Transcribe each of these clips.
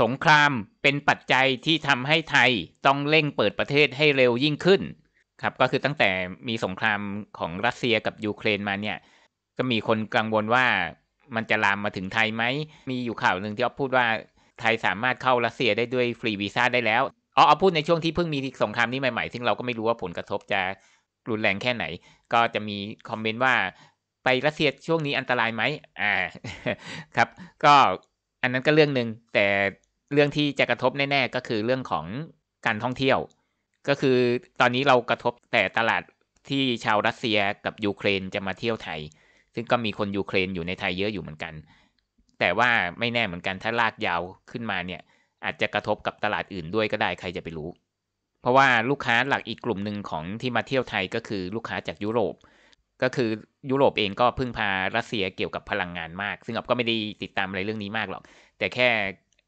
สงครามเป็นปัจจัยที่ทำให้ไทยต้องเร่งเปิดประเทศให้เร็วยิ่งขึ้น ครับก็คือตั้งแต่มีสงครามของรัสเซียกับยูเครนมาเนี่ย ก็มีคนกังวลว่ามันจะลามมาถึงไทยไหม มีอยู่ข่าวหนึ่งที่อ๊อฟพูดว่าไทยสามารถเข้ารัสเซียได้ด้วยฟรีวีซ่าได้แล้วอ๋ออ๊อฟพูดในช่วงที่เพิ่งมีสงครามนี้ใหม่ๆซึ่งเราก็ไม่รู้ว่าผลกระทบจะรุนแรงแค่ไหน ก็จะมีคอมเมนต์ว่าไปรัสเซียช่วงนี้อันตรายไหมอ่าครับก็อันนั้นก็เรื่องหนึ่งแต่เรื่องที่จะกระทบแน่ ๆ ก็คือเรื่องของการท่องเที่ยว ก็คือตอนนี้เรากระทบแต่ตลาดที่ชาวรัสเซียกับยูเครนจะมาเที่ยวไทย ซึ่งก็มีคนยูเครนอยู่ในไทยเยอะอยู่เหมือนกัน แต่ว่าไม่แน่เหมือนกันถ้าลากยาวขึ้นมาเนี่ยอาจจะกระทบกับตลาดอื่นด้วยก็ได้ใครจะไปรู้ เพราะว่าลูกค้าหลักอีกกลุ่มหนึ่งของที่มาเที่ยวไทยก็คือลูกค้าจากยุโรปก็คือยุโรปเองก็พึ่งพารัสเซียเกี่ยวกับพลังงานมาก ซึ่งอับก็ไม่ได้ติดตามอะไรเรื่องนี้มากหรอก แต่แค่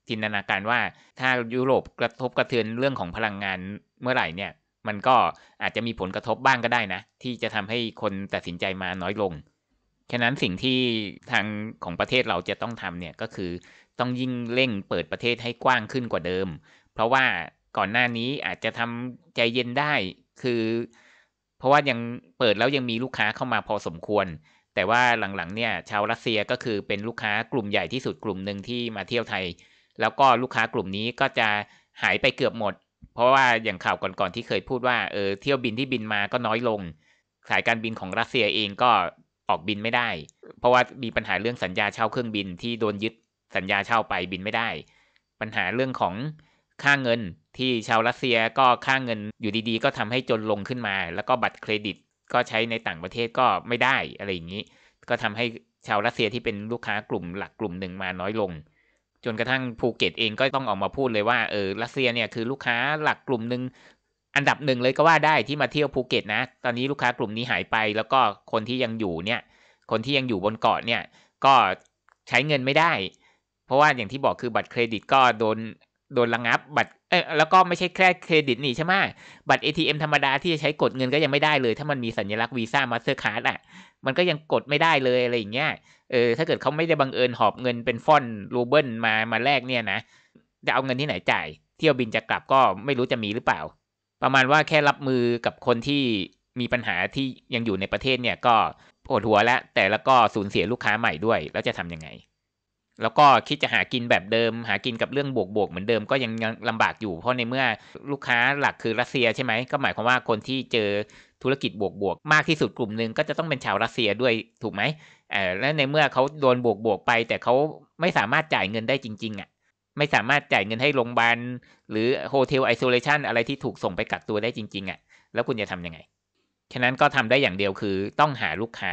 จินตนาการว่าถ้ายุโรปกระทบกระเทือนเรื่องของพลังงานเมื่อไหร่เนี่ย มันก็อาจจะมีผลกระทบบ้างก็ได้นะ ที่จะทำให้คนตัดสินใจมาน้อยลง ฉะนั้นสิ่งที่ทางของประเทศเราจะต้องทำเนี่ย ก็คือต้องยิ่งเร่งเปิดประเทศให้กว้างขึ้นกว่าเดิม เพราะว่าก่อนหน้านี้อาจจะทำใจเย็นได้คือเพราะว่ายังเปิดแล้วยังมีลูกค้าเข้ามาพอสมควร แต่ว่าหลังๆเนี่ยชาวรัสเซียก็คือเป็นลูกค้ากลุ่มใหญ่ที่สุดกลุ่มหนึ่งที่มาเที่ยวไทย แล้วก็ลูกค้ากลุ่มนี้ก็จะหายไปเกือบหมด เพราะว่าอย่างข่าวก่อนๆที่เคยพูดว่าเออเที่ยวบินที่บินมาก็น้อยลง สายการบินของรัสเซียเองก็ออกบินไม่ได้ เพราะว่ามีปัญหาเรื่องสัญญาเช่าเครื่องบินที่โดนยึดสัญญาเช่าไปบินไม่ได้ ปัญหาเรื่องของค่าเงินที่ชาวรัสเซียก็ค่าเงินอยู่ดี ๆ ก็ทำให้จนลงขึ้นมา แล้วก็บัตรเครดิตก็ใช้ในต่างประเทศก็ไม่ได้อะไรอย่างนี้ ก็ทำให้ชาวรัสเซียที่เป็นลูกค้ากลุ่มหลักกลุ่มหนึ่งมาน้อยลง จนกระทั่งภูเก็ตเองก็ต้องออกมาพูดเลยว่าเออรัสเซียเนี่ยคือลูกค้าหลักกลุ่มหนึ่งอันดับหนึ่งเลยก็ว่าได้ที่มาเที่ยวภูเก็ต นะ ตอนนี้ลูกค้ากลุ่มนี้หายไป แล้วก็คนที่ยังอยู่เนี่ยคนที่ยังอยู่บนเกาะเนี่ยก็ใช้เงินไม่ได้เพราะว่าอย่างที่บอกคือบัตรเครดิตก็โดนโดนระงับบัตรเออแล้วก็ไม่ใช่แค่เครดิตนี่ใช่ไหมบัตร ATM ธรรมดา ที่จะใช้กดเงินก็ยังไม่ได้เลย ถ้ามันมีสัญลักษณ์วีซ่ามาสเตอร์คาร์ดอ่ะมันก็ยังกดไม่ได้เลยอะไรอย่างเงี้ยเออถ้าเกิดเขาไม่ได้บังเอิญหอบเงินเป็นฟอนรูเบิลมามาแลกเนี่ยนะจะเอาเงินที่ไหนจ่าย เที่ยวบินจะกลับก็ไม่รู้จะมีหรือเปล่า ประมาณว่าแค่รับมือกับคนที่มีปัญหาที่ยังอยู่ในประเทศเนี่ยก็ปวดหัวแล้วแต่แล้วก็สูญเสียลูกค้าใหม่ด้วยแล้วจะทํำยังไงแล้วก็คิดจะหากินแบบเดิม หากินกับเรื่องบวกๆเหมือนเดิมก็ยังลำบากอยู่เพราะในเมื่อลูกค้าหลักคือรัสเซียใช่ไหมก็หมายความว่าคนที่เจอธุรกิจบวกๆมากที่สุดกลุ่มหนึ่งก็จะต้องเป็นชาวรัสเซียด้วยถูกไหมเออและในเมื่อเขาโดนบวกๆไปแต่เขาไม่สามารถจ่ายเงินได้จริง ๆอะ่ะไม่สามารถจ่ายเงินให้โรงพยาบาลหรือโฮเทลไอโซเลชันอะไรที่ถูกส่งไปกักตัวได้จริงๆอะ่ะแล้วคุณจะทํำยังไงฉะนั้นก็ทำได้อย่างเดียวคือต้องหาลูกค้า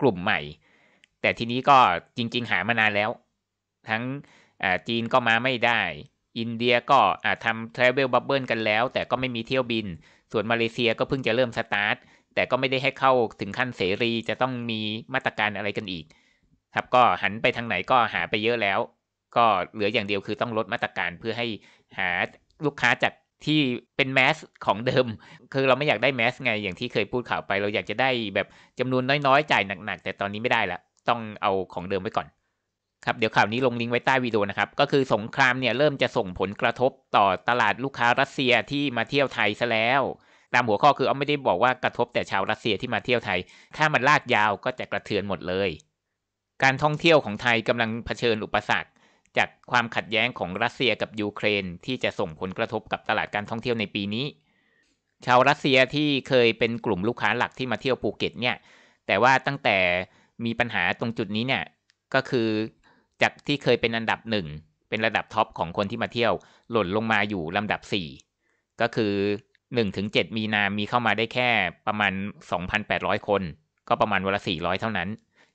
กลุ่มใหม่ แต่ทีนี้ก็จริง ๆ หามานานแล้วทั้งจีนก็มาไม่ได้ อินเดียก็ทำทราเวลบับเบิลกันแล้ว แต่ก็ไม่มีเที่ยวบิน ส่วนมาเลเซียก็เพิ่งจะเริ่มสตาร์ทแต่ก็ไม่ได้ให้เข้าถึงขั้นเสรีจะต้องมีมาตรการอะไรกันอีก ครับก็หันไปทางไหนก็หาไปเยอะแล้ว ก็เหลืออย่างเดียวคือต้องลดมาตรการเพื่อให้หาลูกค้าจากที่เป็นแมสของเดิม คือเราไม่อยากได้แมสไงอย่างที่เคยพูดข่าวไป เราอยากจะได้แบบจำนวนน้อยๆจ่ายหนักๆ แต่ตอนนี้ไม่ได้ละต้องเอาของเดิมไว้ก่อนครับเดี๋ยวข่าวนี้ลงลิงก์ไว้ใต้วิดีโอนะครับก็คือสงครามเนี่ยเริ่มจะส่งผลกระทบต่อตลาดลูกค้ารัสเซียที่มาเที่ยวไทยซะแล้ว ตามหัวข้อคือเอาไม่ได้บอกว่ากระทบแต่ชาวรัสเซียที่มาเที่ยวไทยถ้ามันลากยาวก็จะกระเทือนหมดเลย การท่องเที่ยวของไทยกำลังเผชิญอุปสรรค จากความขัดแย้งของรัสเซียกับยูเครนที่จะส่งผลกระทบกับตลาดการท่องเที่ยวในปีนี้ ชาวรัสเซียที่เคยเป็นกลุ่มลูกค้าหลักที่มาเที่ยวภูเก็ตเนี่ยแต่ว่าตั้งแต่มีปัญหาตรงจุดนี้เนี่ยก็คือจากที่เคยเป็นอันดับหนึ่งเป็นระดับท็อปของคนที่มาเที่ยวหล่นลงมาอยู่ลำดับสี่ก็คือหนึ่งถึงเจ็ดมีนามีเข้ามาได้แค่ประมาณสองพันแปดร้อยคน ก็ประมาณวันละสี่ร้อยเท่านั้น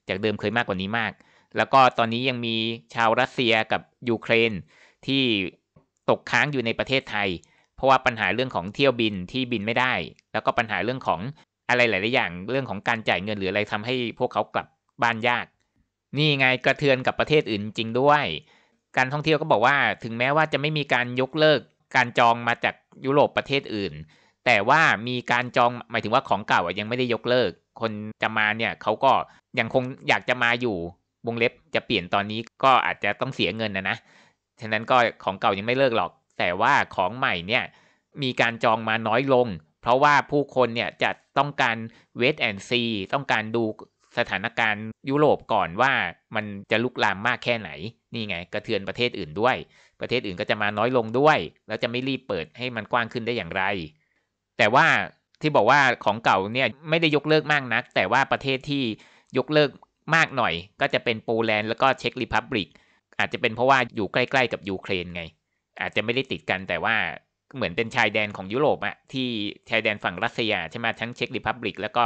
จากเดิมเคยมากกว่านี้มาก แล้วก็ตอนนี้ยังมีชาวรัสเซียกับยูเครน ที่ตกค้างอยู่ในประเทศไทย เพราะว่าปัญหาเรื่องของเที่ยวบินที่บินไม่ได้ แล้วก็ปัญหาเรื่องของอะไรหลายๆอย่างเรื่องของการจ่ายเงินหรืออะไรทำให้พวกเขากลับบ้านยากนี่ไงกระเทือนกับประเทศอื่นจริงด้วย การท่องเที่ยวก็บอกว่าถึงแม้ว่าจะไม่มีการยกเลิก การจองมาจากยุโรปประเทศอื่น แต่ว่ามีการจองหมายถึงว่าของเก่ายังไม่ได้ยกเลิก คนจะมาเนี่ยเขาก็ยังคงอยากจะมาอยู่วงเล็บจะเปลี่ยนตอนนี้ก็อาจจะต้องเสียเงินนะนะฉะนั้นก็ของเก่ายังไม่เลิกหรอก แต่ว่าของใหม่เนี่ยมีการจองมาน้อยลง เพราะว่าผู้คนเนี่ยจะต้องการเวทแอนซีต้องการดูสถานการณ์ยุโรปก่อนว่ามันจะลุกลามมากแค่ไหน นี่ไง กระเทือนประเทศอื่นด้วย ประเทศอื่นก็จะมาน้อยลงด้วยแล้วจะไม่รีบเปิดให้มันกว้างขึ้นได้อย่างไร แต่ว่าที่บอกว่าของเก่าเนี่ยไม่ได้ยกเลิกมากนัก แต่ว่าประเทศที่ยกเลิกมากหน่อยก็จะเป็นโปแลนด์แล้วก็เช็กริพับลิกอาจจะเป็นเพราะว่าอยู่ใกล้ ๆ กับยูเครนไง อาจจะไม่ได้ติดกันแต่ว่าเหมือนเป็นชายแดนของยุโรปอะที่ชายแดนฝั่งรัสเซียใช่ไหมทั้งเช็กริพับลิกแล้วก็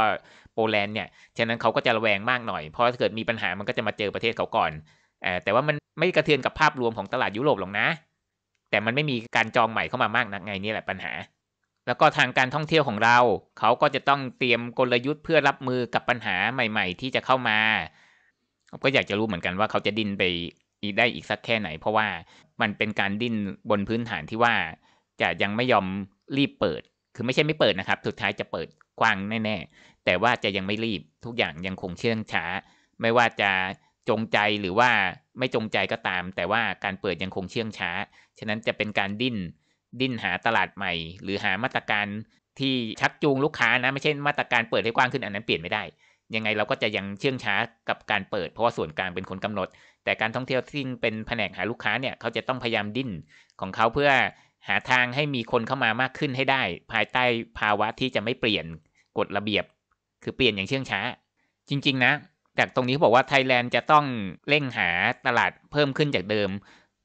โปแลนด์เนี่ย ฉะนั้นเขาก็จะระแวงมากหน่อย เพราะเกิดมีปัญหามันก็จะมาเจอประเทศเขาก่อนอแต่ว่ามันไม่กระเทือนกับภาพรวมของตลาดยุโรปหรอกนะ แต่มันไม่มีการจองใหม่เข้ามามากนักไงนี่แหละปัญหา แล้วก็ทางการท่องเที่ยวของเรา เขาก็จะต้องเตรียมกลยุทธ์เพื่อรับมือกับปัญหาใหม่ๆ ที่จะเข้ามา ก็อยากจะรู้เหมือนกันว่าเขาจะดิ้นไปได้อีกสักแค่ไหน เพราะว่ามันเป็นการดิ้นบนพื้นฐานที่ว่าจะยังไม่ยอมรีบเปิด คือไม่ใช่ไม่เปิดนะครับ สุดท้ายจะเปิดกว้างแน่ ๆ แต่ว่าจะยังไม่รีบ ทุกอย่างยังคงเชื่องช้า ไม่ว่าจะจงใจหรือว่าไม่จงใจก็ตาม แต่ว่าการเปิดยังคงเชื่องช้า ฉะนั้นจะเป็นการดิ้น ดิ้นหาตลาดใหม่ หรือหามาตรการที่ชักจูงลูกค้านะ ไม่ใช่มาตรการเปิดให้กว้างขึ้นอันนั้นเปลี่ยนไม่ได้ ยังไงเราก็จะยังเชื่องช้ากับการเปิด เพราะว่าส่วนกลางเป็นคนกำหนด แต่การท่องเที่ยวที่เป็นแผนกหาลูกค้าเนี่ย เขาจะต้องพยายามดิ้นของเขาเพื่อหาทางให้มีคนเข้ามามากขึ้นให้ได้ ภายใต้ภาวะที่จะไม่เปลี่ยน กฎระเบียบ คือเปลี่ยนอย่างเชื่องช้า จริงๆนะจากตรงนี้เขาบอกว่าไทยแลนด์จะต้องเร่งหาตลาดเพิ่มขึ้นจากเดิม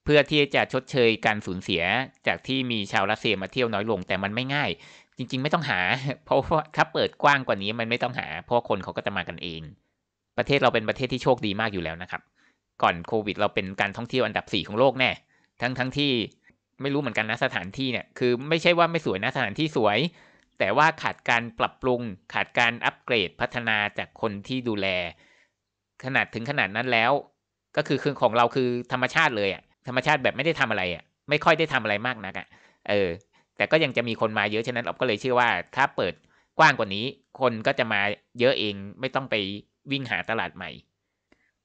เพื่อที่จะชดเชยการสูญเสียจากที่มีชาวรัสเซียมาเที่ยวน้อยลงแต่มันไม่ง่าย จริงๆไม่ต้องหาเพราะว่าถ้าเปิดกว้างกว่านี้มันไม่ต้องหา เพราะคนเขาก็จะมากันเอง ประเทศเราเป็นประเทศที่โชคดีมากอยู่แล้วนะครับ ก่อนโควิด เราเป็นการท่องเที่ยวอันดับ 4 ของโลกแน่ทั้งทั้งที่ไม่รู้เหมือนกันนะสถานที่เนี่ยคือ ไม่ใช่ว่าไม่สวยนะสถานที่สวย แต่ว่าขาดการปรับปรุง ขาดการอัปเกรดพัฒนาจากคนที่ดูแล ขนาดถึงขนาดนั้นแล้ว ก็คือคือของเราคือธรรมชาติเลยอะธรรมชาติแบบไม่ได้ทำอะไรอะไม่ค่อยได้ทำอะไรมากนักอะเออ แต่ก็ยังจะมีคนมาเยอะฉะนั้นเราก็เลยเชื่อว่า ถ้าเปิดกว้างกว่านี้ คนก็จะมาเยอะเองไม่ต้องไปวิ่งหาตลาดใหม่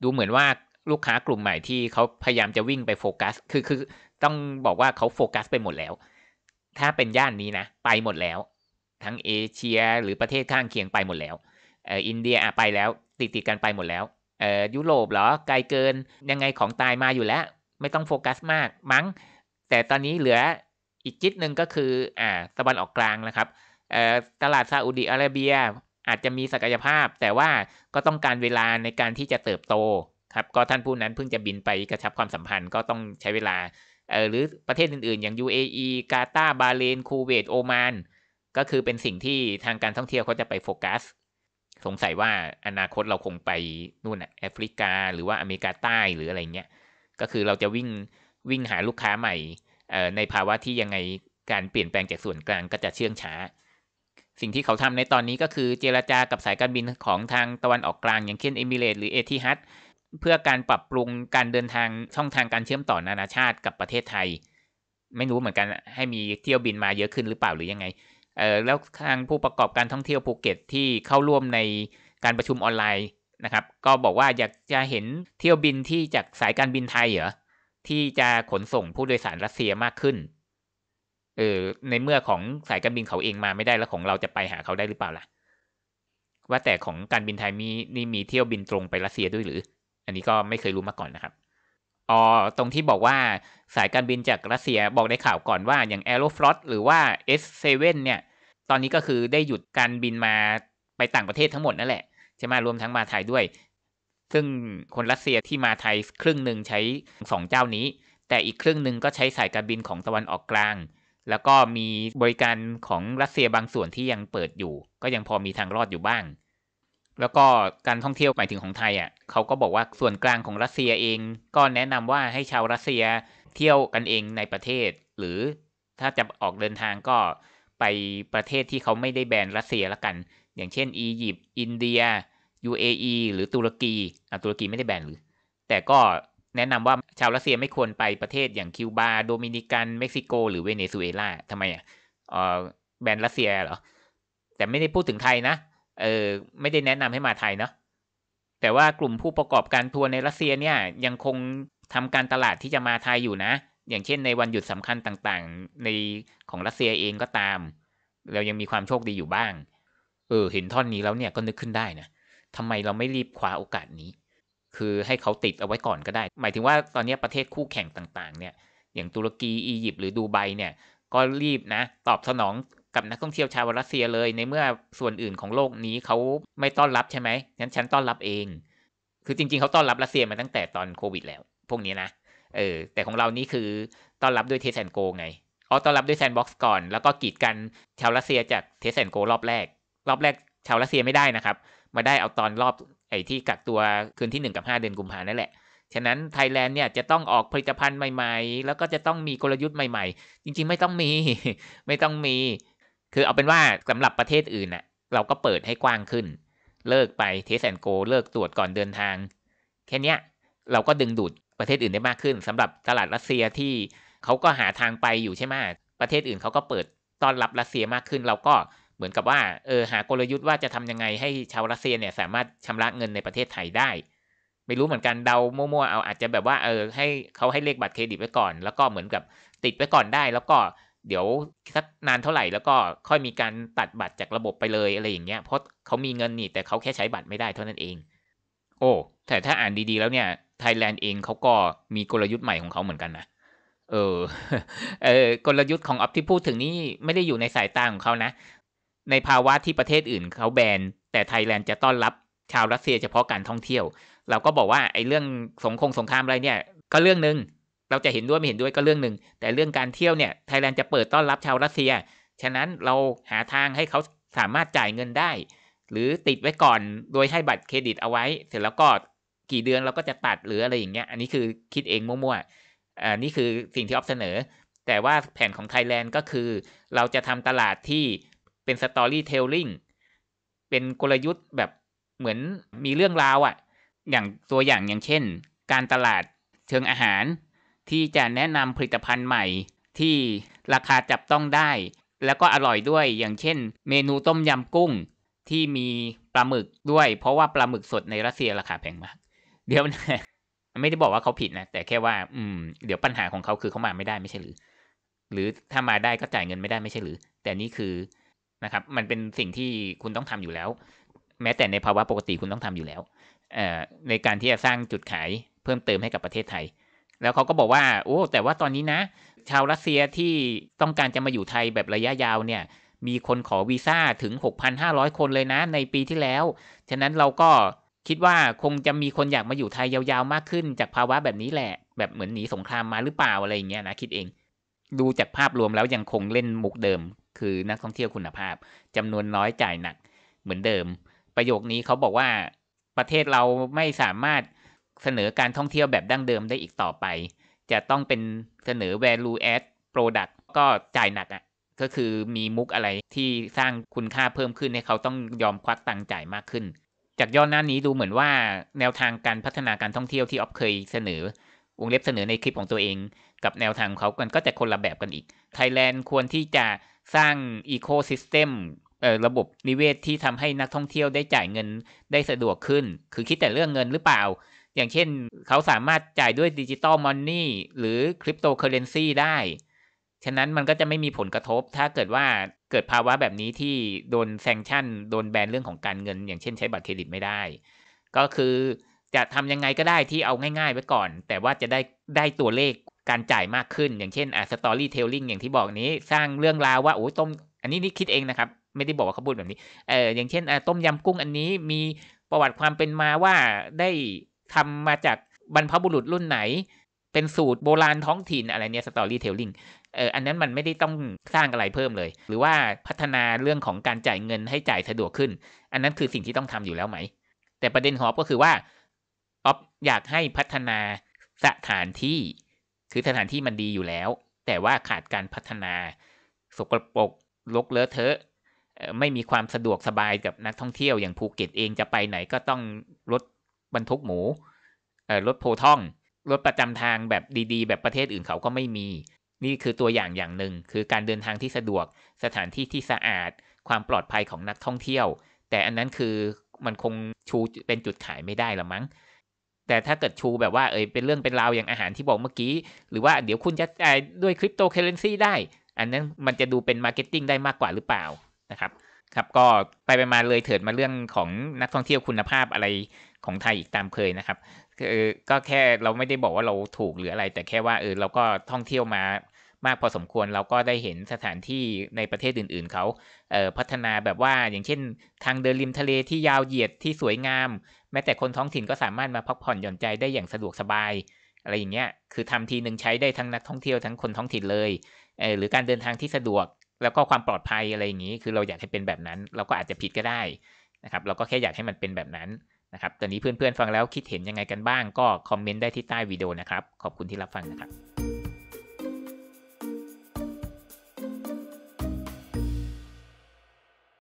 ดูเหมือนว่าลูกค้ากลุ่มใหม่ที่เขาพยายามจะวิ่งไปโฟกัส คือ คือ ต้องบอกว่าเขาโฟกัสไปหมดแล้ว ถ้าเป็นย่านนี้นะ ไปหมดแล้ว ทั้งเอเชีย หรือประเทศข้างเคียงไปหมดแล้วเอออินเดียไปแล้ว ติดติดกันไปหมดแล้วเออยุโรปเหรอ ไกลเกิน ยังไงของตายมาอยู่แล้ว ไม่ต้องโฟกัสมากมั้ง แต่ตอนนี้เหลืออีกจิตหนึ่งก็คือ อ่าตะวันออกกลางนะครับเออตลาดซาอุดีอาระเบียอาจจะมีศักยภาพ แต่ว่าก็ต้องการเวลาในการที่จะเติบโตครับก็ท่านผู้นั้นเพิ่งจะบินไปกระชับความสัมพันธ์ก็ต้องใช้เวลาเออหรือประเทศอื่นๆ อย่าง UAE กาตาบาเลนคูเวตโอมานก็คือเป็นสิ่งที่ทางการท่องเที่ยวเขาจะไปโฟกัส สงสัยว่าอนาคตเราคงไปนู่นแอฟริกาหรือว่าอเมริกาใต้หรืออะไรเงี้ยก็คือเราจะวิ่งวิ่งหาลูกค้าใหม่ในภาวะที่ยังไงการเปลี่ยนแปลงจากส่วนกลางก็จะเชื่องช้า สิ่งที่เขาทำในตอนนี้ก็คือเจราจากับสายการบินของทางตะวันออกกลางอย่างเช่นเอมิเรตหรือเอทิฮัตเพื่อการปรับปรุงการเดินทางช่องทางการเชื่อมต่อนานาชาติกับประเทศไทย ไม่รู้เหมือนกันให้มีเที่ยวบินมาเยอะขึ้นหรือเปล่าหรือยังไง เออแล้วทางผู้ประกอบการท่องเที่ยวภูเก็ตที่เข้าร่วมในการประชุมออนไลน์นะครับ ก็บอกว่าอยากจะเห็นเที่ยวบินที่จากสายการบินไทยเหรอที่จะขนส่งผู้โดยสารรัสเซียมากขึ้นเออในเมื่อของสายการบินเขาเองมาไม่ได้แล้วของเราจะไปหาเขาได้หรือเปล่าล่ะว่าแต่ของการบินไทยมีนี่มีเที่ยวบินตรงไปรัสเซียด้วยหรืออันนี้ก็ไม่เคยรู้มาก่อนนะครับ อ๋อ ตรงที่บอกว่าสายการบินจากรัสเซียบอกในข่าวก่อนว่าอย่าง Aeroflot หรือว่า S7 เนี่ย ตอนนี้ก็คือได้หยุดการบินมาไปต่างประเทศทั้งหมดนั่นแหละใช่ไหมรวมทั้งมาไทยด้วย ซึ่งคนรัสเซียที่มาไทยครึ่งหนึ่งใช้สองเจ้านี้ แต่อีกครึ่งหนึ่งก็ใช้สายการบินของตะวันออกกลาง แล้วก็มีบริการของรัสเซียบางส่วนที่ยังเปิดอยู่ ก็ยังพอมีทางรอดอยู่บ้างแล้วก็การท่องเที่ยวหมายถึงของไทยอ่ะเขาก็บอกว่าส่วนกลางของรัสเซียเอง ก็แนะนำว่าให้ชาวรัสเซียเที่ยวกันเองในประเทศ หรือถ้าจะออกเดินทางก็ไปประเทศที่เขาไม่ได้แบนรัสเซียละกัน อย่างเช่นอียิปต์อินเดีย UAE หรือตุรกีอ่ะตุรกีไม่ได้แบนหรือ แต่ก็แนะนำว่าชาวรัสเซียไม่ควรไปประเทศอย่างคิวบาโดมินิกัน เม็กซิโกหรือเวเนซุเอลาทำไมอ่ะแบนรัสเซียเหรอแต่ไม่ได้พูดถึงไทยนะเออไม่ได้แนะนำให้มาไทยเนาะแต่ว่ากลุ่มผู้ประกอบการทัวร์ในรัสเซียเนี่ยยังคงทำการตลาดที่จะมาไทยอยู่นะ อย่างเช่น ในวันหยุดสำคัญต่างๆ ในของรัสเซียเองก็ตามเรายังมีความโชคดีอยู่บ้างเออเห็นท่อนนี้แล้วเนี่ยก็นึกขึ้นได้นะทำไมเราไม่รีบคว้าโอกาสนี้ คือให้เขาติดเอาไว้ก่อนก็ได้ หมายถึงว่าตอนนี้ประเทศคู่แข่งต่างๆ เนี่ย อย่างตุรกีอียิปต์หรือดูไบเนี่ยก็รีบนะ ตอบสนองกับนักท่องเที่ยวชาวรัสเซียเลยในเมื่อส่วนอื่นของโลกนี้เขาไม่ต้อนรับใช่ไหมงั้นฉันต้อนรับเอง คือจริง ๆเขาต้อนรับรัสเซียมาตั้งแต่ตอนโควิด แล้วพวกนี้นะ เออแต่ของเรานี่คือต้อนรับด้วยเทสแอนโก ไง อ๋อต้อนรับด้วยแซนบ็อกซ์ก่อนแล้วก็กีดกันชาวรัสเซียจากเทสแอนโก รอบแรก รอบแรก ชาวรัสเซียไม่ได้นะครับ มาได้เอาตอนรอบไอ้ที่กักตัวคืนที่1กับ 5 เดือนกุมภานั่นแหละ ฉะนั้นไทยแลนด์เนี่ยจะต้องออกผลิตภัณฑ์ใหม่ๆ แล้วก็จะต้องมีกลยุทธ์ใหม่ๆ จริงๆ ไม่ต้องมีไม่ต้องมีคือเอาเป็นว่าสำหรับประเทศอื่นน่ะเราก็เปิดให้กว้างขึ้น เลิกไปเทสแอนโกเลิกตรวจก่อนเดินทางแค่นี้ เราก็ดึงดูดประเทศอื่นได้มากขึ้น สำหรับตลาดรัสเซียที่เขาก็หาทางไปอยู่ใช่ไหมประเทศอื่นเขาก็เปิดต้อนรับรัสเซียมากขึ้น เราก็เหมือนกับว่าเออหากลยุทธ์ว่าจะทำยังไงให้ชาวรัสเซียเนี่ยสามารถชำระเงินในประเทศไทยได้ ไม่รู้เหมือนกันเดามั่วๆเอาอาจจะแบบว่าเออให้เขาให้เลขบัตรเครดิตไว้ก่อนแล้วก็เหมือนกับติดไว้ก่อนได้แล้วก็เดี๋ยวสักนานเท่าไหร่แล้วก็ค่อยมีการตัดบัตรจากระบบไปเลยอะไรอย่างเงี้ยเพราะเขามีเงินนี่แต่เขาแค่ใช้บัตรไม่ได้เท่านั้นเอง โอ้ แต่ถ้าอ่านดีๆแล้วเนี่ยไทยแลนด์เองเขาก็มีกลยุทธ์ใหม่ของเขาเหมือนกันนะเออเออกลยุทธ์ของอัพที่พูดถึงนี่ไม่ได้อยู่ในสายตาของเขานะ ในภาวะที่ประเทศอื่นเขาแบน แต่ไทยแลนด์จะต้อนรับชาวรัสเซียเฉพาะการท่องเที่ยวเราก็บอกว่า ไอ้เรื่องสงครามสงครามอะไรเนี่ย ก็เรื่องหนึ่งเราจะเห็นด้วยไม่เห็นด้วยก็เรื่องหนึ่งแต่เรื่องการเที่ยวเนี่ยไทยแลนด์จะเปิดต้อนรับชาวรัสเซียฉะนั้นเราหาทางให้เขาสามารถจ่ายเงินได้ หรือติดไว้ก่อนโดยให้บัตรเครดิตเอาไว้ เสร็จแล้วก็กี่เดือนเราก็จะตัดหรืออะไรอย่างเงี้ยอันนี้คือคิดเองมั่วๆอันนี้คือสิ่งที่ออฟเสนอ แต่ว่าแผนของไทยแลนด์ก็คือเราจะทำตลาดที่เป็นสตอรี่เทลลิงเป็นกลยุทธ์แบบเหมือนมีเรื่องราวอะ่ะอย่างตัวอย่างอย่างเช่น การตลาดเชิงอาหารที่จะแนะนำผลิตภัณฑ์ใหม่ที่ราคาจับต้องได้ แล้วก็อร่อยด้วยอย่างเช่นเมนูต้มยำกุ้งที่มีปลาหมึกด้วย เพราะว่าปลาหมึกสดในรัสเซียราคาแพงมาก เดี๋ยวนะไม่ได้บอกว่าเขาผิดนะแต่แค่ว่า อืมเดี๋ยวปัญหาของเขาคือเขามาไม่ได้ไม่ใช่หรือหรือถ้ามาได้ก็จ่ายเงินไม่ได้ไม่ใช่หรือ แต่นี่คือนะครับ มันเป็นสิ่งที่คุณต้องทำอยู่แล้ว แม้แต่ในภาวะปกติคุณต้องทำอยู่แล้วในการที่จะสร้างจุดขายเพิ่มเติมให้กับประเทศไทยแล้วเขาก็บอกว่าโอ้ แต่ว่าตอนนี้นะ ชาวรัสเซียที่ต้องการจะมาอยู่ไทยแบบระยะยาวเนี่ยมีคนขอวีซ่าถึง 6,500 คนเลยนะ ในปีที่แล้วฉะนั้นเราก็คิดว่าคงจะมีคนอยากมาอยู่ไทยยาวๆมากขึ้น จากภาวะแบบนี้แหละ แบบเหมือนหนีสงครามมาหรือเปล่าอะไรอย่างเงี้ยนะคิดเอง ดูจากภาพรวมแล้วยังคงเล่นมุกเดิมคือนักท่องเที่ยวคุณภาพ จำนวนน้อยจ่ายหนักเหมือนเดิม ประโยคนี้เขาบอกว่าประเทศเราไม่สามารถเสนอการท่องเที่ยวแบบดั้งเดิมได้อีกต่อไป จะต้องเป็นเสนอ value add product ก็จ่ายหนักอะ่ะก็คือมีมุกอะไรที่สร้างคุณค่าเพิ่มขึ้นให้เขาต้องยอมควักตังค์จ่ายมากขึ้น จากย้อนหน้านี้ดูเหมือนว่าแนวทางการพัฒนาการท่องเที่ยวที่ออฟเคยเสนอ วงเล็บเสนอในคลิปของตัวเอง กับแนวทางเขากันก็จะคนละแบบกันอีก ไทยแลนด์ควรที่จะสร้างอีโคซิสเต็มระบบนิเวศที่ทำให้นักท่องเที่ยวได้จ่ายเงินได้สะดวกขึ้น คือคิดแต่เรื่องเงินหรือเปล่าอย่างเช่น เขาสามารถจ่ายด้วยดิจิตอลมอนนี่หรือคริปโตเคอเรนซีได้ ฉะนั้นมันก็จะไม่มีผลกระทบ ถ้าเกิดว่าเกิดภาวะแบบนี้ที่โดนแซงชั่น โดนแบนเรื่องของการเงิน อย่างเช่นใช้บัตรเครดิตไม่ได้ ก็คือจะทำยังไงก็ได้ที่เอาง่ายๆไว้ก่อน แต่ว่าจะได้ได้ตัวเลขการจ่ายมากขึ้น อย่างเช่นอ่สตอรี่เทลลิงอย่างที่บอกนี้สร้างเรื่องราวว่าโอ้ยต้ม อันนี้นี่คิดเองนะครับ ไม่ได้บอกว่าเขาพูดแบบนี้เอออย่างเช่นอ่ต้มยำกุ้ง อันนี้มีประวัติความเป็นมาว่าได้ทำมาจากบรรพบุรุษรุ่นไหน เป็นสูตรโบราณท้องถิ่นอะไรเนี่ยสตอรี่เทลลิงเอออันนั้นมันไม่ได้ต้องสร้างอะไรเพิ่มเลย หรือว่าพัฒนาเรื่องของการจ่ายเงินให้จ่ายสะดวกขึ้น อันนั้นคือสิ่งที่ต้องทำอยู่แล้วไหม แต่ประเด็นของออฟก็คือว่าออฟอยากให้พัฒนาสถานที่คือสถานที่มันดีอยู่แล้ว แต่ว่าขาดการพัฒนาสกปรกลกเลอะเทอะไม่มีความสะดวกสบายกับนักท่องเที่ยวอย่างภูเก็ตเองจะไปไหน ก็ต้องรถบรรทุกหมูรถโพท่องรถประจำทางแบบดี ๆ แบบประเทศอื่นเขาก็ไม่มี นี่คือตัวอย่างอย่างหนึ่งคือการเดินทางที่สะดวก สถานที่ที่สะอาด ความปลอดภัยของนักท่องเที่ยว แต่อันนั้นคือมันคงชูเป็นจุดขายไม่ได้ละมั้ง แต่ถ้าเกิดชูแบบว่าเอยเป็นเรื่องเป็นราวอย่างอาหารที่บอกเมื่อกี้ หรือว่าเดี๋ยวคุณจะจ่ายด้วยคริปโตเคเรนซีได้ อันนั้นมันจะดูเป็นมาร์เก็ตติ้งได้มากกว่าหรือเปล่านะครับ ครับก็ไปไปมาเลยเถิดมาเรื่องของนักท่องเที่ยวคุณภาพอะไรของไทยอีกตามเคยนะครับก็แค่เราไม่ได้บอกว่าเราถูกหรืออะไร แต่แค่ว่าเออเราก็ท่องเที่ยวมา มากพอสมควรเราก็ได้เห็นสถานที่ในประเทศอื่น ๆเขาเพัฒนาแบบว่าอย่างเช่น ทางเดินริมทะเลที่ยาวเหยียดที่สวยงาม แม้แต่คนท้องถิ่นก็สามารถมาพักผ่อนหย่อนใจได้อย่างสะดวกสบายอะไรอย่างเงี้ยคือทำทีหนึ่งใช้ได้ทั้งนักท่องเที่ยวทั้งคนท้องถิ่นเลยเออหรือการเดินทางที่สะดวกแล้วก็ความปลอดภัยอะไรอย่างนี้ คือเราอยากให้เป็นแบบนั้น เราก็อาจจะผิดก็ได้นะครับเราก็แค่อยากให้มันเป็นแบบนั้นนะครับ ตอนนี้เพื่อนๆ ฟังแล้วคิดเห็นยังไงกันบ้าง ก็คอมเมนต์ได้ที่ใต้วิดีโอนะครับ ขอบคุณที่รับฟังนะครับ